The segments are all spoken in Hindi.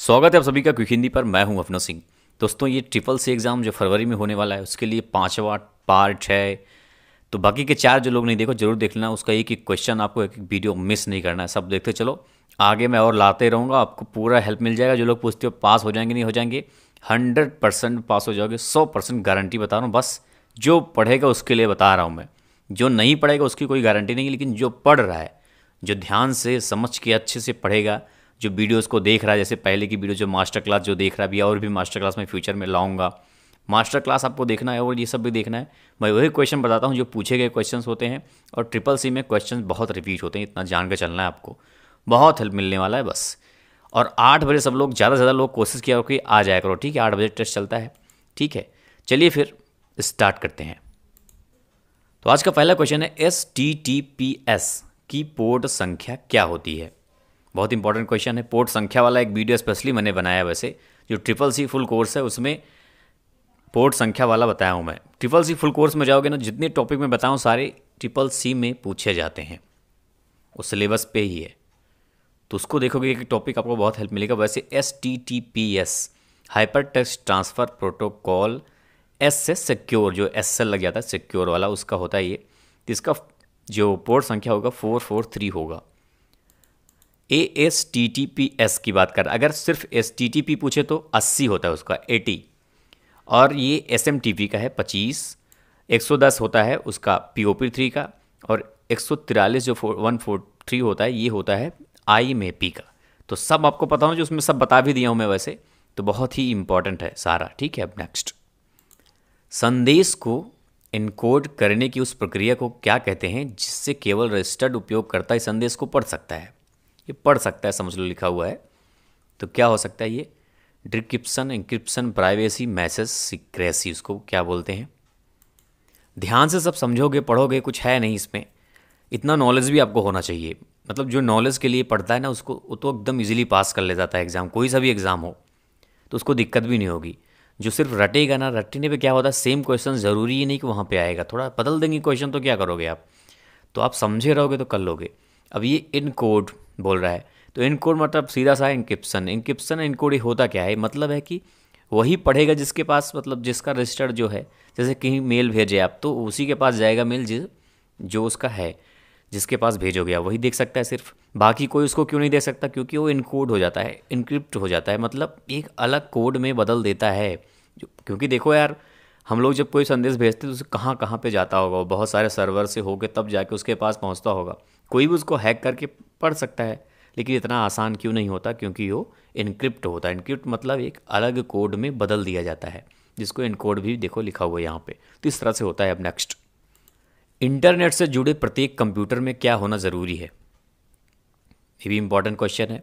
स्वागत है आप सभी का क्विक हिंदी पर मैं हूं अपना सिंह दोस्तों ये ट्रिपल सी एग्ज़ाम जो फरवरी में होने वाला है उसके लिए पाँचवा पार्ट है तो बाकी के चार जो लोग नहीं देखो जरूर देख लेना उसका एक एक क्वेश्चन आपको एक एक वीडियो मिस नहीं करना है सब देखते चलो आगे मैं और लाते रहूँगा आपको पूरा हेल्प मिल जाएगा जो लोग पूछते हो पास हो जाएंगे नहीं हो जाएंगे हंड्रेड परसेंट पास हो जाओगे सौ परसेंट गारंटी बता रहा हूँ बस जो पढ़ेगा उसके लिए बता रहा हूँ मैं जो नहीं पढ़ेगा उसकी कोई गारंटी नहीं लेकिन जो पढ़ रहा है जो ध्यान से समझ के अच्छे से पढ़ेगा जो वीडियोस को देख रहा है जैसे पहले की वीडियो जो मास्टर क्लास जो देख रहा है अभी और भी मास्टर क्लास में फ्यूचर में लाऊंगा मास्टर क्लास आपको देखना है और ये सब भी देखना है मैं वही क्वेश्चन बताता हूँ जो पूछे गए क्वेश्चन होते हैं और ट्रिपल सी में क्वेश्चन बहुत रिपीट होते हैं इतना जान कर चलना है आपको बहुत हेल्प मिलने वाला है बस और आठ बजे सब लोग ज़्यादा से ज़्यादा लोग कोशिश किया कि आ जाया करो ठीक है आठ बजे टेस्ट चलता है ठीक है चलिए फिर स्टार्ट करते हैं तो आज का पहला क्वेश्चन है S T T P S की पोर्ट संख्या क्या होती है बहुत इंपॉर्टेंट क्वेश्चन है पोर्ट संख्या वाला एक वीडियो स्पेशली मैंने बनाया वैसे जो ट्रिपल सी फुल कोर्स है उसमें पोर्ट संख्या वाला बताया हूँ मैं ट्रिपल सी फुल कोर्स में जाओगे ना जितने टॉपिक में बताऊँ सारे ट्रिपल सी में पूछे जाते हैं वो सिलेबस पे ही है तो उसको देखोगे कि टॉपिक आपको बहुत हेल्प मिलेगा वैसे S T T P S hyper text transfer protocol S से सिक्योर जो एस से लग जाता है सिक्योर वाला उसका होता है ये इसका जो पोर्ट संख्या होगा फोर फोर थ्री होगा A S T T P S की बात कर अगर सिर्फ एस टी टी पी पूछे तो अस्सी होता है उसका एटी और ये एस एम टी पी का है पच्चीस एक सौ दस होता है उसका पी ओ पी थ्री का और एक सौ तिरालीस जो फोर वन फोर थ्री होता है ये होता है आई मे पी का तो सब आपको पता हो जो उसमें सब बता भी दिया हूँ मैं वैसे तो बहुत ही इम्पॉर्टेंट है सारा ठीक है अब नेक्स्ट संदेश को इनकोड करने की उस प्रक्रिया को क्या कहते हैं जिससे केवल रजिस्टर्ड उपयोगकर्ता इस संदेश को पढ़ सकता है ये पढ़ सकता है समझ लो लिखा हुआ है तो क्या हो सकता है ये decryption encryption privacy message secrecy उसको क्या बोलते हैं ध्यान से सब समझोगे पढ़ोगे कुछ है नहीं इसमें इतना नॉलेज भी आपको होना चाहिए मतलब जो नॉलेज के लिए पढ़ता है ना उसको वो तो एकदम इजीली पास कर ले जाता है एग्ज़ाम कोई सा भी एग्ज़ाम हो तो उसको दिक्कत भी नहीं होगी जो सिर्फ रटेगा ना रटने पे क्या होता है सेम क्वेश्चन ज़रूरी ही नहीं कि वहाँ पे आएगा थोड़ा बदल देंगे क्वेश्चन तो क्या करोगे आप तो आप समझे रहोगे तो कर लोगे अब ये इन कोड बोल रहा है तो इनकोड मतलब सीधा सा इंकिप्सन इंकिप्सन इनकोड होता क्या है मतलब है कि वही पढ़ेगा जिसके पास मतलब जिसका रजिस्टर्ड जो है जैसे कहीं मेल भेजे आप तो उसी के पास जाएगा मेल जिस जो उसका है जिसके पास भेजोगे आप वही देख सकता है सिर्फ बाकी कोई उसको क्यों नहीं दे सकता क्योंकि वो इनकोड हो जाता है इनक्रिप्ट हो जाता है मतलब एक अलग कोड में बदल देता है क्योंकि देखो यार हम लोग जब कोई संदेश भेजते हैं तो उसे कहाँ कहाँ पे जाता होगा बहुत सारे सर्वर से होके तब जाके उसके पास पहुँचता होगा कोई भी उसको हैक करके पढ़ सकता है लेकिन इतना आसान क्यों नहीं होता क्योंकि वो इनक्रिप्ट होता है इनक्रिप्ट मतलब एक अलग कोड में बदल दिया जाता है जिसको इनकोड भी देखो लिखा हुआ है यहाँ पे तो इस तरह से होता है अब नेक्स्ट इंटरनेट से जुड़े प्रत्येक कंप्यूटर में क्या होना ज़रूरी है ये भी इम्पॉर्टेंट क्वेश्चन है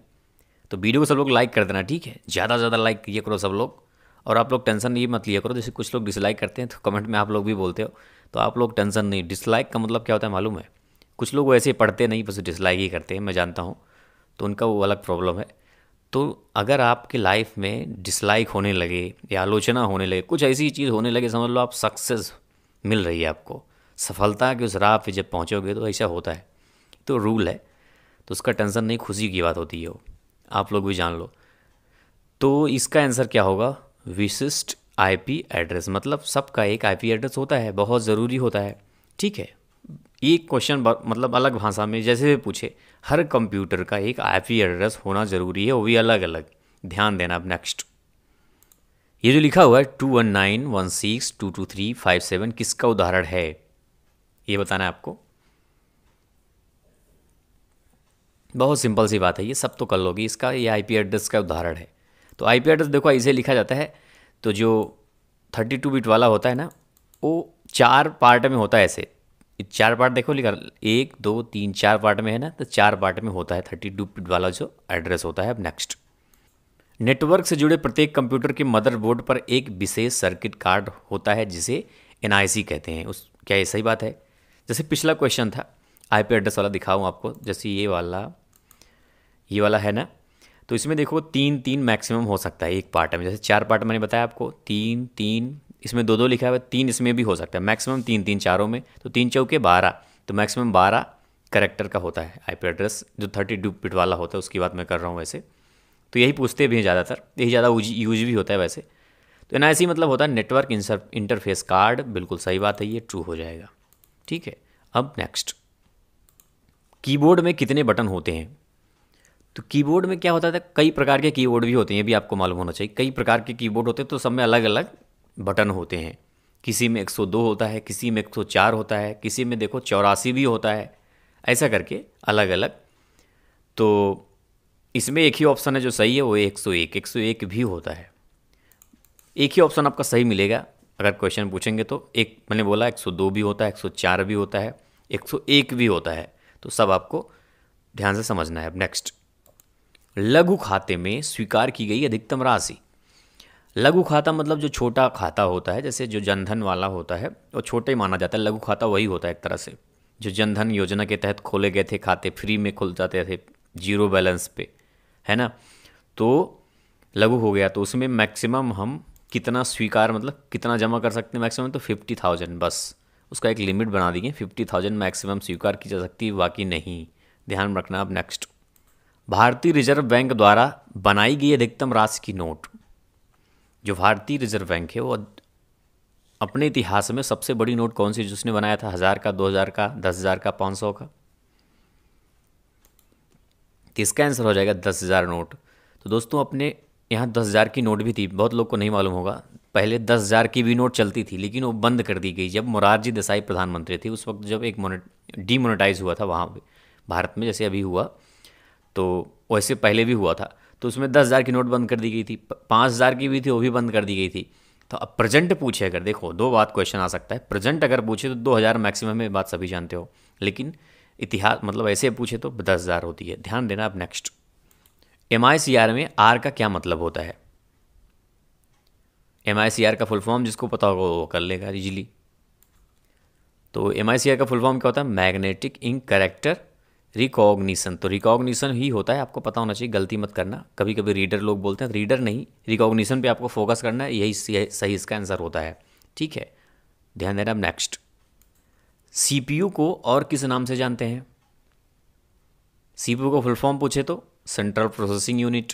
तो वीडियो को सब लोग लाइक कर देना ठीक है ज़्यादा से ज़्यादा लाइक किया करो सब लोग और आप लोग टेंशन ये मत लिया करो जैसे कुछ लोग डिसलाइक करते हैं तो कमेंट में आप लोग भी बोलते हो तो आप लोग टेंशन नहीं डिसलाइक का मतलब क्या होता है मालूम है कुछ लोग वैसे पढ़ते नहीं बस डिसलाइक ही करते हैं मैं जानता हूँ तो उनका वो अलग प्रॉब्लम है तो अगर आपके लाइफ में डिसलाइक होने लगे या आलोचना होने लगे कुछ ऐसी चीज़ होने लगे समझ लो आप सक्सेस मिल रही है आपको सफलता के उस राह पे जब पहुँचोगे तो ऐसा होता है तो रूल है तो उसका टेंशन नहीं खुशी की बात होती है वो आप लोग भी जान लो तो इसका आंसर क्या होगा विशिष्ट आईपी एड्रेस मतलब सबका एक आईपी एड्रेस होता है बहुत ज़रूरी होता है ठीक है एक क्वेश्चन मतलब अलग भाषा में जैसे भी पूछे हर कंप्यूटर का एक आईपी एड्रेस होना ज़रूरी है वो भी अलग अलग ध्यान देना अब नेक्स्ट ये जो लिखा हुआ है two one nine one six two two three five seven किसका उदाहरण है ये बताना है आपको बहुत सिंपल सी बात है ये सब तो कर लोगे इसका ये आईपी एड्रेस का उदाहरण है तो आईपी एड्रेस देखो इसे लिखा जाता है तो जो थर्टी टू बिट वाला होता है ना वो चार पार्ट में होता है ऐसे चार पार्ट देखो लिखा एक दो तीन चार पार्ट में है ना तो चार पार्ट में होता है थर्टी टू पिट वाला जो एड्रेस होता है अब नेक्स्ट नेटवर्क से जुड़े प्रत्येक कंप्यूटर के मदरबोर्ड पर एक विशेष सर्किट कार्ड होता है जिसे एन कहते हैं उस क्या ये सही बात है जैसे पिछला क्वेश्चन था आई एड्रेस वाला दिखाऊँ आपको जैसे ये वाला ये वाला है ना तो इसमें देखो तीन तीन मैक्सिमम हो सकता है एक पार्ट में जैसे चार पार्ट मैंने बताया आपको तीन तीन इसमें दो दो लिखा हुआ है तीन इसमें भी हो सकता है मैक्सिमम तीन तीन चारों में तो तीन चौके बारह तो मैक्सिमम बारह करेक्टर का होता है आईपी एड्रेस जो थर्टी टू पिट वाला होता है उसकी बात मैं कर रहा हूँ वैसे तो यही पूछते भी हैं ज़्यादातर यही ज़्यादा यूज भी होता है वैसे तो एन मतलब होता है नेटवर्क इंटरफेस कार्ड बिल्कुल सही बात है ये ट्रू हो जाएगा ठीक है अब नेक्स्ट कीबोर्ड में कितने बटन होते हैं तो कीबोर्ड में क्या होता था कई प्रकार के कीबोर्ड भी होते हैं ये भी आपको मालूम होना चाहिए कई प्रकार के कीबोर्ड होते हैं तो सब में अलग अलग बटन होते हैं किसी में 102 होता है किसी में 104 होता है किसी में देखो चौरासी भी होता है ऐसा करके अलग अलग तो इसमें एक ही ऑप्शन है जो सही है वो 101 101 भी होता है एक ही ऑप्शन आपका सही मिलेगा अगर क्वेश्चन पूछेंगे तो एक मैंने बोला 102 भी होता है 104 भी होता है 101 भी होता है तो सब आपको ध्यान से समझना है अब नेक्स्ट लघु खाते में स्वीकार की गई अधिकतम राशि लघु खाता मतलब जो छोटा खाता होता है जैसे जो जनधन वाला होता है वो छोटे ही माना जाता है लघु खाता वही होता है एक तरह से जो जनधन योजना के तहत खोले गए थे खाते फ्री में खुल जाते थे जीरो बैलेंस पे है ना तो लघु हो गया तो उसमें मैक्सिमम हम कितना स्वीकार मतलब कितना जमा कर सकते हैं मैक्सिमम तो फिफ्टी थाउजेंड बस उसका एक लिमिट बना दी है फिफ्टी थाउजेंड मैक्सिमम स्वीकार की जा सकती है बाकी नहीं ध्यान रखना अब नेक्स्ट भारतीय रिजर्व बैंक द्वारा बनाई गई अधिकतम राशि की नोट जो भारतीय रिजर्व बैंक है वो अपने इतिहास में सबसे बड़ी नोट कौन सी जिसने बनाया था हज़ार का दो हज़ार का दस हज़ार का पाँच सौ का तो इसका आंसर हो जाएगा दस हज़ार नोट तो दोस्तों अपने यहाँ दस हज़ार की नोट भी थी बहुत लोग को नहीं मालूम होगा पहले दस हज़ार की भी नोट चलती थी लेकिन वो बंद कर दी गई जब मोरारजी देसाई प्रधानमंत्री थी उस वक्त जब एक डीमोनेटाइज हुआ था वहाँ भारत में जैसे अभी हुआ तो वैसे पहले भी हुआ था तो उसमें दस हज़ार की नोट बंद कर दी गई थी पाँच हज़ार की भी थी वो भी बंद कर दी गई थी तो अब प्रेजेंट पूछे अगर देखो दो बात क्वेश्चन आ सकता है प्रेजेंट अगर पूछे तो दो हज़ार मैक्सिमम में बात सभी जानते हो लेकिन इतिहास मतलब ऐसे पूछे तो दस हज़ार होती है ध्यान देना अब next M I C R में आर का क्या मतलब होता है एम आई सी आर का फुल फॉर्म जिसको पता होगा वो कर लेगा इजीली तो एम आई सी आर का फुल फॉर्म क्या होता है मैग्नेटिक इंक करेक्टर रिकॉग्निशन तो रिकॉग्निशन ही होता है आपको पता होना चाहिए गलती मत करना कभी कभी रीडर लोग बोलते हैं रीडर नहीं रिकॉग्निशन पे आपको फोकस करना है यही सही इसका आंसर होता है ठीक है ध्यान देना नेक्स्ट सीपीयू को और किस नाम से जानते हैं सीपीयू को फुल फॉर्म पूछे तो सेंट्रल प्रोसेसिंग यूनिट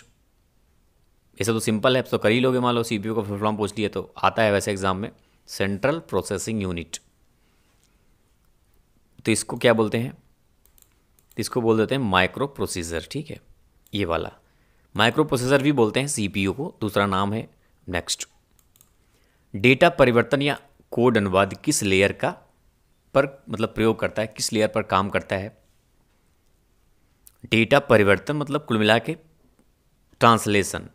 ऐसा तो सिंपल है तो कर ही लोगे मान लो सीपीयू का फुल फॉर्म पूछ लिए तो आता है वैसे एग्जाम में सेंट्रल प्रोसेसिंग यूनिट तो इसको क्या बोलते हैं तो इसको बोल देते हैं माइक्रो प्रोसीजर ठीक है ये वाला माइक्रो प्रोसेसर भी बोलते हैं सीपीयू को दूसरा नाम है नेक्स्ट डेटा परिवर्तन या कोड अनुवाद किस लेयर का पर मतलब प्रयोग करता है किस लेयर पर काम करता है डेटा परिवर्तन मतलब कुल मिला के ट्रांसलेशन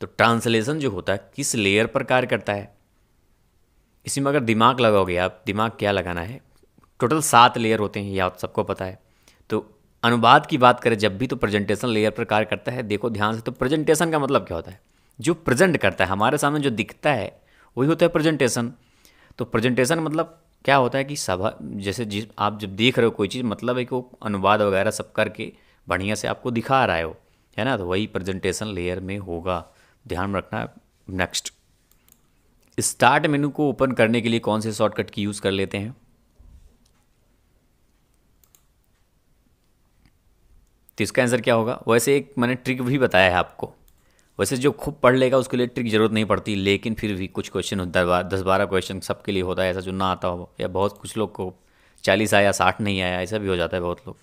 तो ट्रांसलेशन जो होता है किस लेयर पर कार्य करता है इसी में अगर दिमाग लगाओगे आप दिमाग क्या लगाना है टोटल सात लेयर होते हैं ये आप सबको पता है तो अनुवाद की बात करें जब भी तो प्रेजेंटेशन लेयर पर कार्य करता है देखो ध्यान से तो प्रेजेंटेशन का मतलब क्या होता है जो प्रेजेंट करता है हमारे सामने जो दिखता है वही होता है प्रेजेंटेशन तो प्रेजेंटेशन मतलब क्या होता है कि सभा जैसे जिस आप जब देख रहे हो कोई चीज़ मतलब है कि वो अनुवाद वगैरह सब करके बढ़िया से आपको दिखा रहा है वो है ना तो वही प्रेजेंटेशन लेयर में होगा ध्यान में रखना नेक्स्ट स्टार्ट मेनू को ओपन करने के लिए कौन से शॉर्टकट की यूज़ कर लेते हैं तो इसका आंसर क्या होगा वैसे एक मैंने ट्रिक भी बताया है आपको वैसे जो खूब पढ़ लेगा उसके लिए ट्रिक जरूरत नहीं पड़ती लेकिन फिर भी कुछ क्वेश्चन दस बारह क्वेश्चन सबके लिए होता है ऐसा जो ना आता हो या बहुत कुछ लोग को चालीस आया साठ नहीं आया ऐसा भी हो जाता है बहुत लोग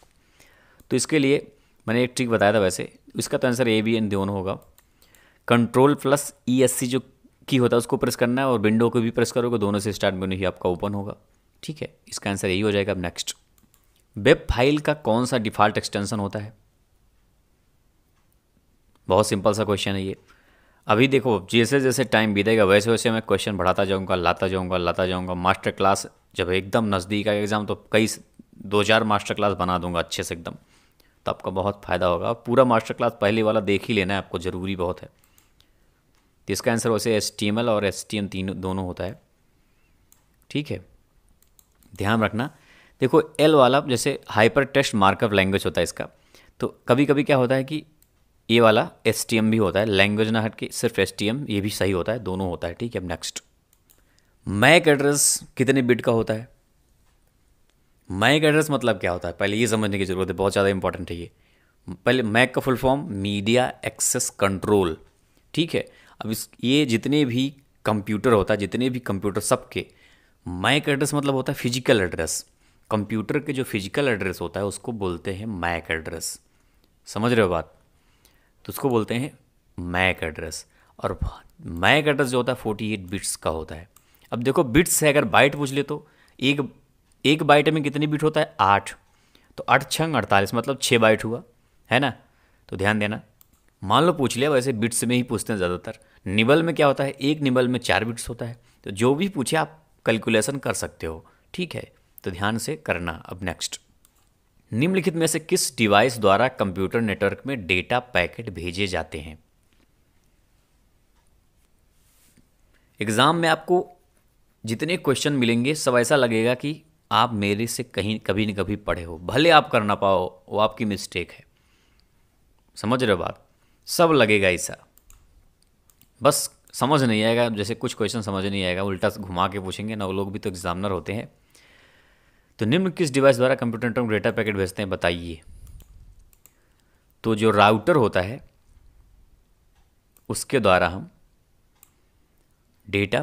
तो इसके लिए मैंने एक ट्रिक बताया था वैसे इसका तो आंसर ए बी एन दोनों होगा control plus E S C जो की होता है उसको प्रेस करना है और विंडो को भी प्रेस करोगे दोनों से स्टार्ट में ही आपका ओपन होगा ठीक है इसका आंसर यही हो जाएगा अब नेक्स्ट वेब फाइल का कौन सा डिफ़ॉल्ट एक्सटेंशन होता है बहुत सिंपल सा क्वेश्चन है ये अभी देखो जैसे जैसे टाइम बीतेगा वैसे वैसे मैं क्वेश्चन बढ़ाता जाऊँगा लाता जाऊँगा लाता जाऊँगा मास्टर क्लास जब एकदम नज़दीक आएगा एग्ज़ाम तो कई दो चार मास्टर क्लास बना दूंगा अच्छे से एकदम तो आपका बहुत फ़ायदा होगा पूरा मास्टर क्लास पहले वाला देख ही लेना है आपको ज़रूरी बहुत है तो इसका आंसर वैसे एस टी एम एल और एस टी एम तीनों दोनों होता है ठीक है ध्यान रखना देखो एल वाला जैसे हाइपर टेस्ट मार्कअप लैंग्वेज होता है इसका तो कभी कभी क्या होता है कि ये वाला एस भी होता है लैंग्वेज ना हट के सिर्फ एस ये भी सही होता है दोनों होता है ठीक है अब नेक्स्ट मैक एड्रेस कितने बिट का होता है मैक एड्रेस मतलब क्या होता है पहले ये समझने की ज़रूरत है बहुत ज़्यादा इंपॉर्टेंट है ये पहले मैक का full form media access control ठीक है अब इस ये जितने भी कंप्यूटर होता है जितने भी कंप्यूटर सबके मैक एड्रेस मतलब होता है फिजिकल एड्रेस कंप्यूटर के जो फिजिकल एड्रेस होता है उसको बोलते हैं मैक एड्रेस समझ रहे हो बात तो उसको बोलते हैं मैक एड्रेस और मैक एड्रेस जो होता है फोर्टी एट बिट्स का होता है अब देखो बिट्स से अगर बाइट पूछ ले तो एक एक बाइट में कितनी बिट होता है आठ तो आठ छंग अड़तालीस मतलब छः बाइट हुआ है ना तो ध्यान देना मान लो पूछ लिया वैसे बिट्स में ही पूछते हैं ज़्यादातर निबल में क्या होता है एक निबल में चार बिट्स होता है तो जो भी पूछे आप कैलकुलेशन कर सकते हो ठीक है तो ध्यान से करना अब नेक्स्ट निम्नलिखित में से किस डिवाइस द्वारा कंप्यूटर नेटवर्क में डेटा पैकेट भेजे जाते हैं एग्ज़ाम में आपको जितने क्वेश्चन मिलेंगे सब ऐसा लगेगा कि आप मेरे से कहीं कभी न कभी पढ़े हो भले आप कर ना पाओ वो आपकी मिस्टेक है समझ रहे हो बात सब लगेगा ऐसा बस समझ नहीं आएगा जैसे कुछ क्वेश्चन समझ नहीं आएगा उल्टा घुमा के पूछेंगे ना वो लोग भी तो एग्जामिनर होते हैं तो निम्न किस डिवाइस द्वारा कंप्यूटर नेटवर्क डेटा पैकेट भेजते हैं बताइए तो जो राउटर होता है उसके द्वारा हम डेटा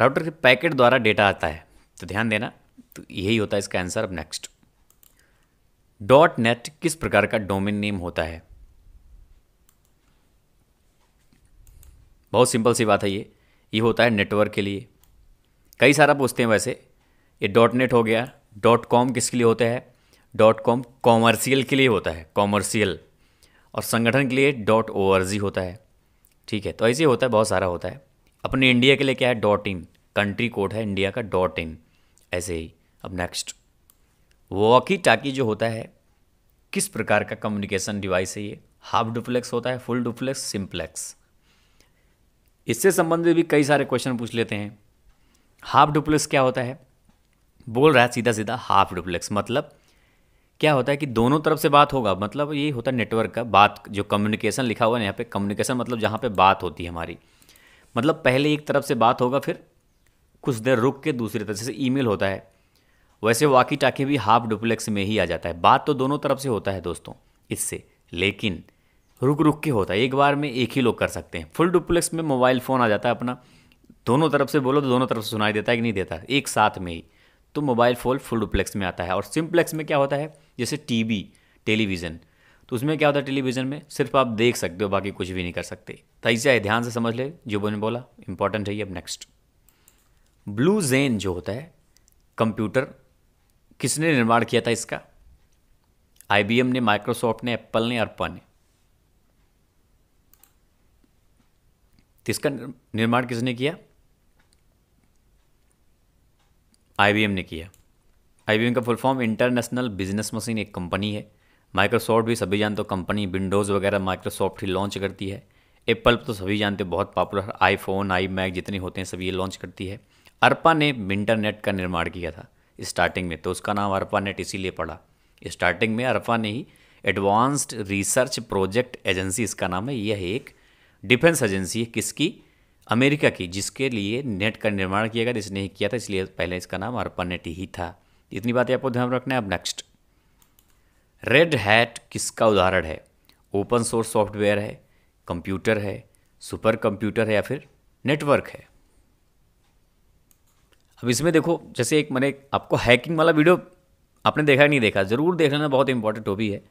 राउटर के पैकेट द्वारा डेटा आता है तो ध्यान देना तो यही होता है इसका आंसर अब नेक्स्ट डॉट नेट किस प्रकार का डोमेन नेम होता है बहुत सिंपल सी बात है ये ये होता है नेटवर्क के लिए कई सारा पूछते हैं वैसे ये डॉट नेट हो गया डॉट कॉम किसके लिए होता है डॉट कॉम कॉमर्शियल के लिए होता है कॉमर्शियल और संगठन के लिए डॉट ओ आर जी होता है ठीक है तो ऐसे होता है बहुत सारा होता है अपने इंडिया के लिए क्या है डॉट इन कंट्री कोड है इंडिया का डॉट इन ऐसे ही अब नेक्स्ट वॉकी टाकी जो होता है किस प्रकार का कम्युनिकेशन डिवाइस है ये हाफ डुप्लेक्स होता है फुल डुप्लेक्स सिम्प्लेक्स इससे संबंधित भी कई सारे क्वेश्चन पूछ लेते हैं हाफ डुप्लेक्स क्या होता है बोल रहा है सीधा सीधा हाफ डुप्लेक्स मतलब क्या होता है कि दोनों तरफ से बात होगा मतलब ये होता है नेटवर्क का बात जो कम्युनिकेशन लिखा हुआ है यहाँ पे कम्युनिकेशन मतलब जहाँ पे बात होती है हमारी मतलब पहले एक तरफ से बात होगा फिर कुछ देर रुक के दूसरी तरफ से ईमेल होता है वैसे वाकी टाकी भी हाफ डुप्लेक्स में ही आ जाता है बात तो दोनों तरफ से होता है दोस्तों इससे लेकिन रुक रुक के होता है एक बार में एक ही लोग कर सकते हैं फुल डुप्लेक्स में मोबाइल फ़ोन आ जाता है अपना दोनों तरफ से बोलो तो दोनों तरफ से सुनाई देता है कि नहीं देता एक साथ में ही तो मोबाइल फ़ोन फुल डुप्लेक्स में आता है और सिम्प्लेक्स में क्या होता है जैसे टीवी टेलीविज़न तो उसमें क्या होता है टेलीविज़न में सिर्फ आप देख सकते हो बाकी कुछ भी नहीं कर सकते तो इसे ध्यान से समझ ले जो ने बोला इंपॉर्टेंट है ये अब नेक्स्ट ब्लू जेन जो होता है कंप्यूटर किसने निर्माण किया था इसका आईबीएम ने माइक्रोसॉफ्ट ने एप्पल ने अर्पा ने तो इसका निर्माण किसने किया आई ने किया आई का full form international business machine एक कंपनी है माइक्रोसॉफ्ट भी सभी जानते हो कंपनी विंडोज़ वगैरह माइक्रोसॉफ्ट ही लॉन्च करती है एप्पल तो सभी जानते हो बहुत पॉपुलर आईफोन आई मैक जितने होते हैं सभी ये लॉन्च करती है अरपा ने इंटरनेट का निर्माण किया था स्टार्टिंग में तो उसका नाम अरपा नेट इसीलिए पड़ा स्टार्टिंग में अरपा ने ही एडवांस्ड रिसर्च प्रोजेक्ट एजेंसी इसका नाम है यह एक डिफेंस एजेंसी है किसकी अमेरिका की जिसके लिए नेट का निर्माण किया गया जिसने ही किया था इसलिए पहले इसका नाम नेट ही था इतनी बातें आपको ध्यान रखना है अब नेक्स्ट रेड हैट किसका उदाहरण है ओपन सोर्स सॉफ्टवेयर है कंप्यूटर है सुपर कंप्यूटर है या फिर नेटवर्क है अब इसमें देखो जैसे एक मैंने आपको हैकिंग वाला वीडियो आपने देखा नहीं देखा ज़रूर देख लेना बहुत इंपॉर्टेंट वो भी है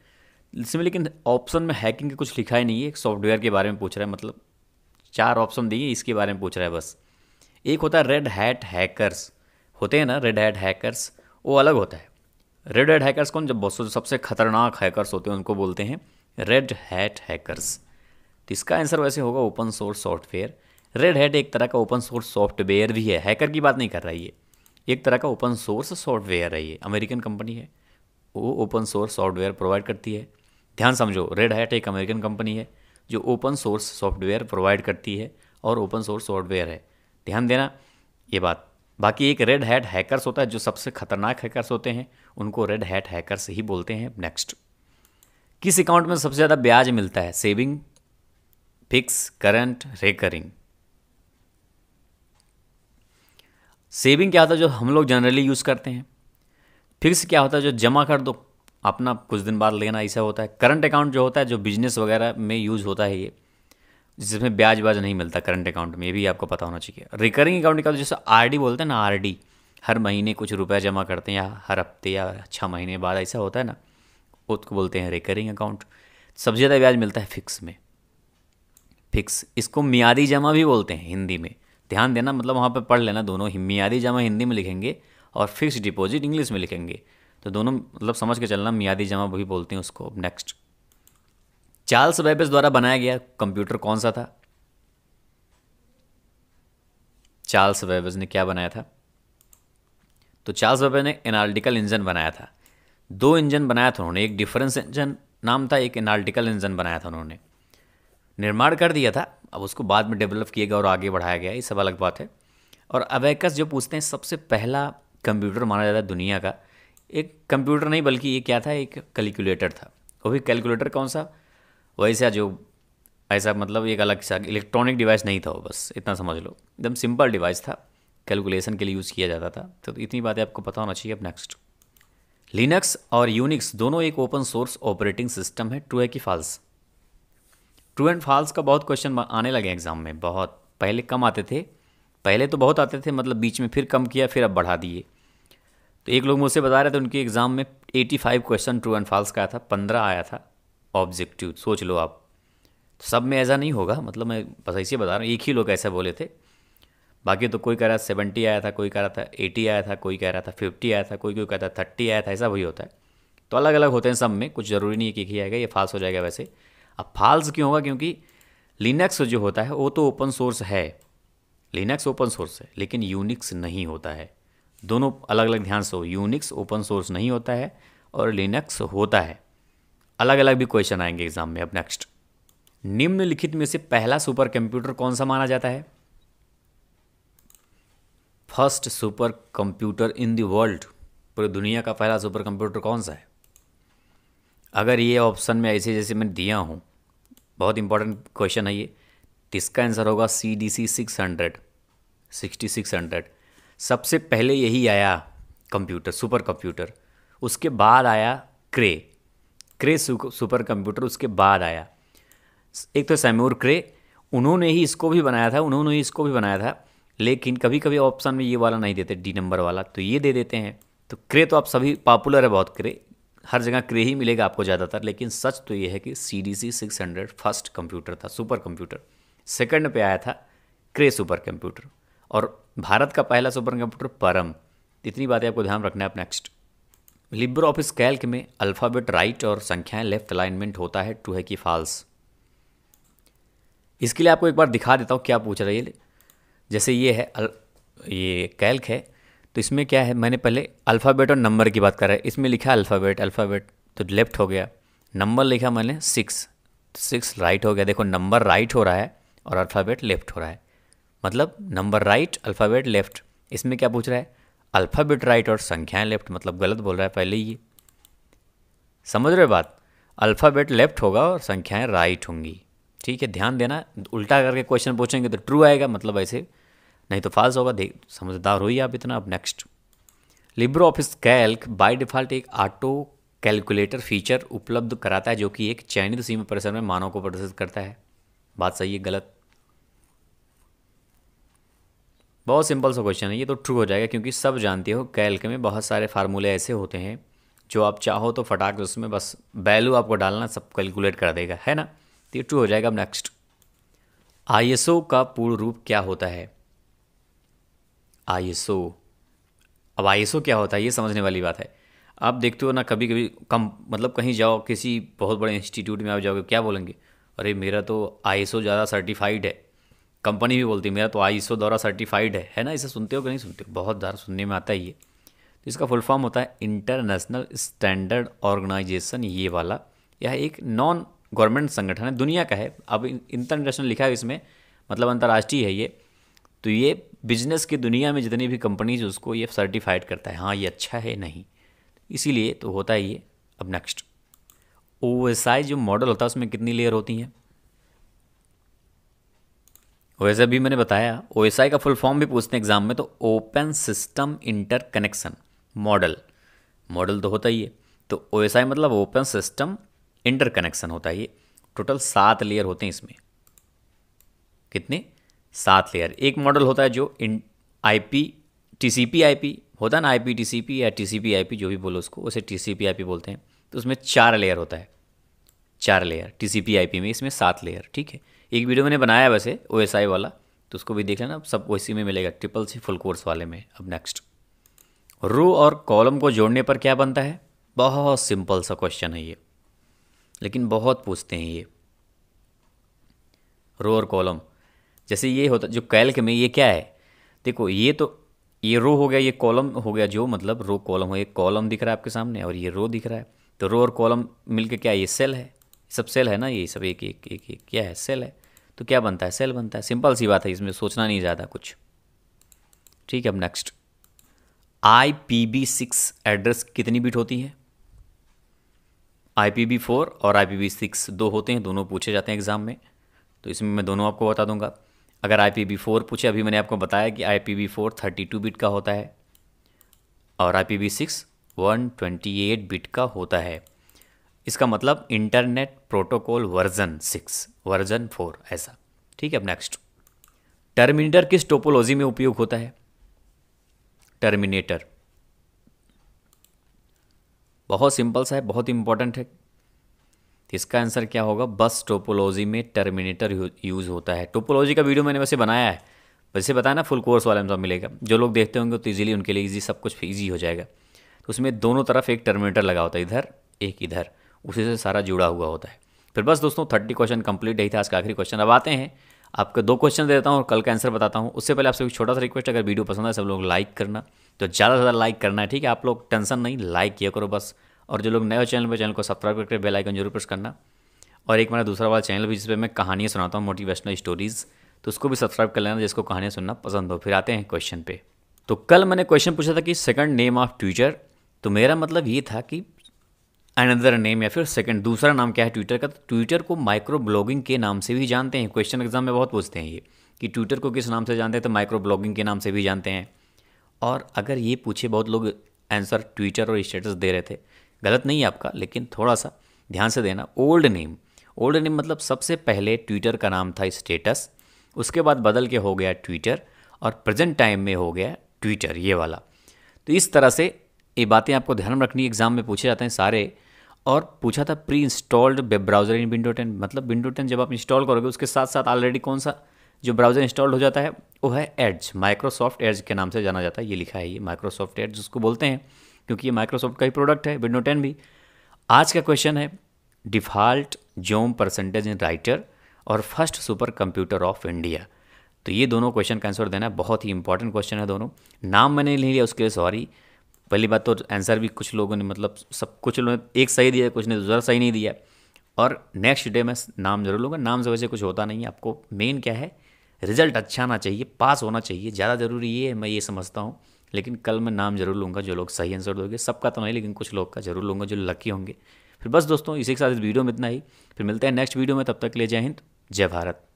इसमें लेकिन ऑप्शन में हैकिंग के कुछ लिखा ही नहीं है एक सॉफ्टवेयर के बारे में पूछ रहा है मतलब चार ऑप्शन दिए इसके बारे में पूछ रहा है बस एक होता है रेड हैट हैकर्स होते हैं ना रेड हैट हैकर्स वो अलग होता है रेड हैट हैकर्स कौन जब बहुत सबसे खतरनाक हैकर्स होते हैं उनको बोलते हैं रेड हैट हैकर्स तो इसका आंसर वैसे होगा open source software Red Hat एक तरह का ओपन सोर्स सॉफ्टवेयर भी है हैकर की बात नहीं कर रहा ये एक तरह का ओपन सोर्स सॉफ्टवेयर है ये अमेरिकन कंपनी है वो ओपन सोर्स सॉफ्टवेयर प्रोवाइड करती है ध्यान समझो रेड हैट एक अमेरिकन कंपनी है जो ओपन सोर्स सॉफ्टवेयर प्रोवाइड करती है और ओपन सोर्स सॉफ्टवेयर है ध्यान देना ये बात बाकी एक रेड हैट हैकर्स होता है जो सबसे खतरनाक हैकर्स होते हैं उनको रेड हैट हैकर्स ही बोलते हैं नेक्स्ट किस अकाउंट में सबसे ज़्यादा ब्याज मिलता है saving fix current recurring saving क्या होता है जो हम लोग जनरली यूज़ करते हैं फिक्स क्या होता है जो जमा कर दो अपना कुछ दिन बाद लेना ऐसा होता है करंट अकाउंट जो होता है जो बिजनेस वगैरह में यूज़ होता है ये जिसमें ब्याज ब्याज नहीं मिलता करंट अकाउंट में ये भी आपको पता होना चाहिए रिकरिंग अकाउंट का जैसे आर बोलते हैं ना आर हर महीने कुछ रुपए जमा करते हैं या हर हफ्ते या छः महीने बाद ऐसा होता है ना उसको बोलते हैं रिकरिंग अकाउंट सबसे ज़्यादा ब्याज मिलता है फिक्स में फिक्स इसको मियादी जमा भी बोलते हैं हिंदी में ध्यान देना मतलब वहाँ पर पढ़ लेना दोनों मियादी जमा हिंदी में लिखेंगे और फिक्स डिपॉजिट इंग्लिश में लिखेंगे तो दोनों मतलब समझ के चलना मियादी जमा भी बोलते हैं उसको अब नेक्स्ट चार्ल्स बेबेज द्वारा बनाया गया कंप्यूटर कौन सा था चार्ल्स बेबेज ने क्या बनाया था तो चार्ल्स बेबेज ने एनालिटिकल इंजन बनाया था दो इंजन बनाया था उन्होंने एक डिफरेंस इंजन नाम था एक एनाल्टिकल इंजन बनाया था उन्होंने निर्माण कर दिया था अब उसको बाद में डेवलप किया गया और आगे बढ़ाया गया ये सब अलग बात है और अवैकस जो पूछते हैं सबसे पहला कंप्यूटर माना जाता है दुनिया का एक कंप्यूटर नहीं बल्कि ये क्या था एक कैलकुलेटर था वो भी कैलकुलेटर कौन सा वैसा जो ऐसा मतलब एक अलग सा इलेक्ट्रॉनिक डिवाइस नहीं था वो बस इतना समझ लो एकदम सिंपल डिवाइस था कैलकुलेशन के लिए यूज़ किया जाता था तो इतनी बातें आपको पता होना चाहिए अब नेक्स्ट लिनक्स और यूनिक्स दोनों एक ओपन सोर्स ऑपरेटिंग सिस्टम है ट्रू है कि फॉल्स ट्रू एंड फॉल्स का बहुत क्वेश्चन आने लगे एग्जाम में बहुत पहले कम आते थे पहले तो बहुत आते थे मतलब बीच में फिर कम किया फिर अब बढ़ा दिए तो एक लोग मुझसे बता रहे थे उनके एग्ज़ाम में 85 क्वेश्चन ट्रू एंड फॉल्स का आया था पंद्रह आया था ऑब्जेक्टिव सोच लो आप तो सब में ऐसा नहीं होगा मतलब मैं बस ऐसे बता रहा हूँ एक ही लोग ऐसे बोले थे बाकी तो कोई कह रहा था सेवेंटी आया था कोई कह रहा था एटी आया था कोई कह रहा था फिफ्टी आया था कोई कोई कहता था थर्टी आया था ऐसा भी होता है तो अलग अलग होते हैं सब में कुछ ज़रूरी नहीं है कि ही आएगा ये फाल्स हो जाएगा वैसे अब फाल्स क्यों होगा क्योंकि लिनक्स जो होता है वो तो ओपन सोर्स है लिनक्स ओपन सोर्स है लेकिन यूनिक्स नहीं होता है दोनों अलग अलग ध्यान से हो यूनिक्स ओपन सोर्स नहीं होता है और लिनक्स होता है अलग अलग भी क्वेश्चन आएंगे एग्जाम में अब नेक्स्ट निम्नलिखित में से पहला सुपर कंप्यूटर कौन सा माना जाता है first super computer in the world पूरी दुनिया का पहला सुपर कंप्यूटर कौन सा है अगर ये ऑप्शन में ऐसे जैसे मैं दिया हूँ बहुत इंपॉर्टेंट क्वेश्चन है ये तो इसका आंसर होगा C D C six hundred sixty six hundred सबसे पहले यही आया कंप्यूटर सुपर कंप्यूटर उसके बाद आया क्रे क्रे सुपर कंप्यूटर उसके बाद आया एक तो सैमूर क्रे उन्होंने ही इसको भी बनाया था उन्होंने ही इसको भी बनाया था लेकिन कभी कभी ऑप्शन में ये वाला नहीं देते डी नंबर वाला तो ये दे देते हैं तो क्रे तो आप सभी पॉपुलर है बहुत क्रे हर जगह क्रे ही मिलेगा आपको ज़्यादातर लेकिन सच तो ये है कि C D C six hundred first computer था सुपर कंप्यूटर सेकंड पे आया था क्रे सुपर कंप्यूटर और भारत का पहला सुपर कंप्यूटर परम इतनी बातें आपको ध्यान रखना है आप नेक्स्ट लिब्रो ऑफिस कैल्क में अल्फ़ाबेट राइट और संख्याएं लेफ्ट अलाइनमेंट होता है टू है कि फाल्स इसके लिए आपको एक बार दिखा देता हूँ क्या पूछ रहा है जैसे ये है अल, ये कैल्क है तो इसमें क्या है मैंने पहले अल्फ़ाबेट और नंबर की बात कर रहा है इसमें लिखा अल्फ़ाबेट अल्फ़ाबेट तो लेफ्ट हो गया नंबर लिखा मैंने सिक्स सिक्स राइट हो गया देखो नंबर राइट हो रहा है और अल्फ़ाबेट लेफ्ट हो रहा है मतलब नंबर राइट अल्फ़ाबेट लेफ़्ट इसमें क्या पूछ रहा है अल्फ़ाबेट राइट और संख्याएं लेफ़्ट मतलब गलत बोल रहा है पहले ये समझ रहे बात अल्फ़ाबेट लेफ़्ट होगा और संख्याएं राइट होंगी ठीक है ध्यान देना उल्टा करके क्वेश्चन पूछेंगे तो ट्रू आएगा मतलब ऐसे नहीं तो फाल्स होगा देख समझदार ही आप इतना अब next Libre Office Calc by default एक ऑटो कैलकुलेटर फीचर उपलब्ध कराता है जो कि एक चयनित सीमा परिसर में मानों को प्रदर्शित करता है बात सही है गलत बहुत सिंपल सा क्वेश्चन है ये तो ट्रू हो जाएगा क्योंकि सब जानते हो कैल्क में बहुत सारे फार्मूले ऐसे होते हैं जो आप चाहो तो फटाक उसमें बस वैल्यू आपको डालना सब कैलकुलेट कर देगा है ना तो ये ट्रू हो जाएगा अब नेक्स्ट आईएसओ का पूर्ण रूप क्या होता है आईएसओ अब आईएसओ क्या होता है ये समझने वाली बात है आप देखते हो ना कभी कभी कम मतलब कहीं जाओ किसी बहुत बड़े इंस्टीट्यूट में आप जाओगे क्या बोलेंगे अरे मेरा तो आईएसओ ज़्यादा सर्टिफाइड है कंपनी भी बोलती है मेरा तो आई इसो द्वारा सर्टिफाइड है है ना इसे सुनते हो कि नहीं सुनते हो बहुत ज़्यादा सुनने में आता है ये तो इसका फुल फॉर्म होता है इंटरनेशनल स्टैंडर्ड ऑर्गेनाइजेशन ये वाला यह एक नॉन गवर्नमेंट संगठन है दुनिया का है अब इंटरनेशनल लिखा है इसमें मतलब अंतर्राष्ट्रीय है ये तो ये बिजनेस की दुनिया में जितनी भी कंपनीज उसको ये सर्टिफाइड करता है हाँ ये अच्छा है नहीं इसीलिए तो होता है ये अब नेक्स्ट ओ जो मॉडल होता है उसमें कितनी लेयर होती हैं वैसे अभी मैंने बताया ओ का फुल फॉर्म भी पूछते हैं एग्जाम में तो open system inter connection model model तो होता ही है तो ओ मतलब ओपन सिस्टम इंटर कनेक्शन होता है ये टोटल सात लेयर होते हैं इसमें कितने सात लेयर एक मॉडल होता है जो इन I P T C P I P होता है ना I P T C P या T C P I P जो भी बोलो उसको उसे T C P I P बोलते हैं तो उसमें चार लेयर होता है चार layer T C P I P में इसमें सात लेयर ठीक है एक वीडियो मैंने बनाया है वैसे ओ वाला तो उसको भी देख लेना सब वैसी में मिलेगा ट्रिपल सी फुल कोर्स वाले में अब नेक्स्ट रो और कॉलम को जोड़ने पर क्या बनता है बहुत सिंपल सा क्वेश्चन है ये लेकिन बहुत पूछते हैं ये रो और कॉलम जैसे ये होता जो कैल्क में ये क्या है देखो ये तो ये रो हो गया ये कॉलम हो गया जो मतलब रो कॉलम हो ये कॉलम दिख रहा है आपके सामने और ये रो दिख रहा है तो रो और कॉलम मिलके क्या ये सेल है सब सेल है ना ये सब एक एक एक, एक क्या है सेल है तो क्या बनता है सेल बनता है सिंपल सी बात है इसमें सोचना नहीं ज़्यादा कुछ ठीक है अब next I P V six address कितनी बिट होती है आई पी बी फोर और आई पी बी सिक्स दो होते हैं दोनों पूछे जाते हैं एग्ज़ाम में तो इसमें मैं दोनों आपको बता दूंगा अगर आई पी बी फोर पूछे अभी मैंने आपको बताया कि I P V four thirty two bit का होता है और I P V six one twenty eight bit का होता है इसका मतलब internet protocol version six version four ऐसा ठीक है अब नेक्स्ट टर्मिनेटर किस टोपोलॉजी में उपयोग होता है टर्मिनेटर बहुत सिंपल सा है बहुत इंपॉर्टेंट है इसका आंसर क्या होगा बस टोपोलॉजी में टर्मिनेटर यूज़ होता है टोपोलॉजी का वीडियो मैंने वैसे बनाया है वैसे बताया ना फुल कोर्स वाले में सब मिलेगा जो लोग देखते होंगे तो ईजिली उनके लिए ईजी सब कुछ ईजी हो जाएगा तो उसमें दोनों तरफ एक टर्मिनेटर लगा होता है इधर एक इधर उसी से सारा जुड़ा हुआ होता है फिर बस दोस्तों थर्टी क्वेश्चन कंप्लीट यही था आज का आखिरी क्वेश्चन अब आते हैं आपको दो क्वेश्चन देता हूँ और कल का आंसर बताता हूँ उससे पहले आपसे एक छोटा सा रिक्वेस्ट अगर वीडियो पसंद है सब लोग लाइक करना तो ज़्यादा से ज़्यादा लाइक करना है ठीक है आप लोग टेंशन नहीं लाइक किया करो बस और जो लोग नए चैनल पर चैनल को सब्सक्राइब करके बेल आइकन जरूर प्रेस करना और एक मेरा दूसरा वाला चैनल भी जिस पर मैं कहानियाँ सुनाता हूँ मोटिवेशनल स्टोरीज़ तो उसको भी सब्सक्राइब कर लेना जिसको कहानियाँ सुनना पसंद हो फिर आते हैं क्वेश्चन पे तो कल मैंने क्वेश्चन पूछा था कि सेकंड नेम ऑफ ट्यूचर तो मेरा मतलब ये था कि अनदर नेम या फिर सेकंड दूसरा नाम क्या है ट्विटर का ट्विटर तो को माइक्रो ब्लॉगिंग के नाम से भी जानते हैं क्वेश्चन एग्जाम में बहुत पूछते हैं ये कि ट्विटर को किस नाम से जानते हैं तो माइक्रो ब्लॉगिंग के नाम से भी जानते हैं और अगर ये पूछे बहुत लोग आंसर ट्विटर और स्टेटस दे रहे थे गलत नहीं है आपका लेकिन थोड़ा सा ध्यान से देना ओल्ड नेम ओल्ड नेम मतलब सबसे पहले ट्विटर का नाम था स्टेटस उसके बाद बदल के हो गया ट्विटर और प्रेजेंट टाइम में हो गया ट्विटर ये वाला तो इस तरह से ये बातें आपको ध्यान रखनी एग्ज़ाम में पूछे जाते हैं सारे और पूछा था pre installed web browser in Window ten मतलब विंडो टेन जब आप इंस्टॉल करोगे उसके साथ साथ ऑलरेडी कौन सा जो ब्राउज़र इंस्टॉल्ड हो जाता है वो है एड्ज माइक्रोसॉफ्ट एड्स के नाम से जाना जाता है ये लिखा है ये माइक्रोसॉफ्ट एड्स उसको बोलते हैं क्योंकि ये माइक्रोसॉफ्ट का ही प्रोडक्ट है विंडो टेन भी आज का क्वेश्चन है default zoom percentage in Writer और first super computer of India तो ये दोनों क्वेश्चन का आंसर देना है बहुत ही इंपॉर्टेंट क्वेश्चन है दोनों नाम मैंने नहीं लिया उसके लिए सॉरी पहली बात तो आंसर भी कुछ लोगों ने मतलब सब कुछ लोगों ने एक सही दिया कुछ ने दूसरा सही नहीं दिया और नेक्स्ट डे मैं नाम जरूर लूँगा नाम से वैसे कुछ होता नहीं है आपको मेन क्या है रिजल्ट अच्छा आना चाहिए पास होना चाहिए ज़्यादा ज़रूरी ये है मैं ये समझता हूँ लेकिन कल मैं नाम जरूर लूँगा जो लोग सही आंसर दोगे सबका तो नहीं लेकिन कुछ लोग का जरूर लूँगा जो लकी होंगे फिर बस दोस्तों इसी के साथ इस वीडियो में इतना ही फिर मिलते हैं नेक्स्ट वीडियो में तब तक ले जय हिंद जय भारत